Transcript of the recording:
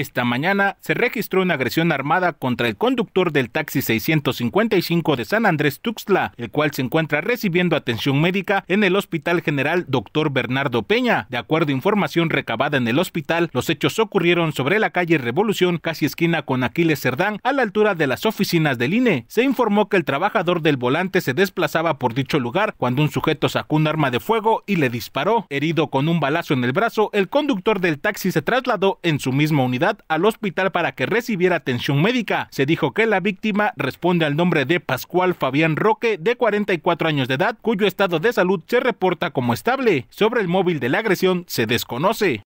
esta mañana se registró una agresión armada contra el conductor del taxi 655 de San Andrés Tuxtla, el cual se encuentra recibiendo atención médica en el Hospital General Dr. Bernardo Peña. De acuerdo a información recabada en el hospital, los hechos ocurrieron sobre la calle Revolución, casi esquina con Aquiles Cerdán, a la altura de las oficinas del INE. Se informó que el trabajador del volante se desplazaba por dicho lugar cuando un sujeto sacó un arma de fuego y le disparó. Herido con un balazo en el brazo, el conductor del taxi se trasladó en su misma unidad al hospital para que recibiera atención médica. Se dijo que la víctima responde al nombre de Pascual Fabián Roque, de 44 años de edad, cuyo estado de salud se reporta como estable. Sobre el móvil de la agresión se desconoce.